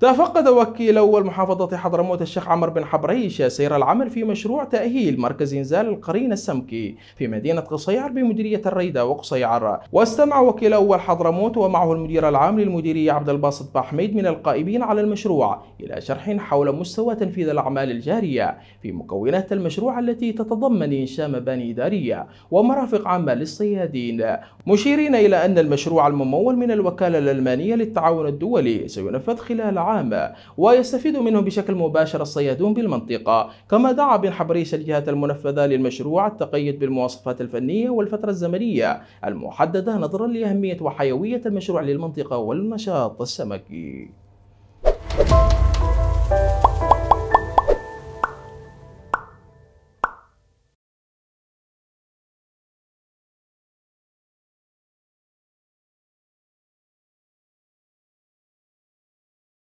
تفقد وكيل أول محافظة حضرموت الشيخ عمر بن حبريش سير العمل في مشروع تأهيل مركز إنزال القرين السمكي في مدينة قصيعر بمديرية الريدة وقصيعر واستمع وكيل أول حضرموت ومعه المدير العام للمديرية عبد الباسط بحميد من القائمين على المشروع إلى شرح حول مستوى تنفيذ الأعمال الجارية في مكونات المشروع التي تتضمن إنشاء مباني إدارية ومرافق عامة للصيادين مشيرين إلى أن المشروع الممول من الوكالة الألمانية للتعاون الدولي سينفذ خلال الطعام ويستفيد منه بشكل مباشر الصيادون بالمنطقة كما دعا بن حبريس الجهات المنفذة للمشروع التقيد بالمواصفات الفنية والفترة الزمنية المحددة نظرا لأهمية وحيوية المشروع للمنطقة والنشاط السمكي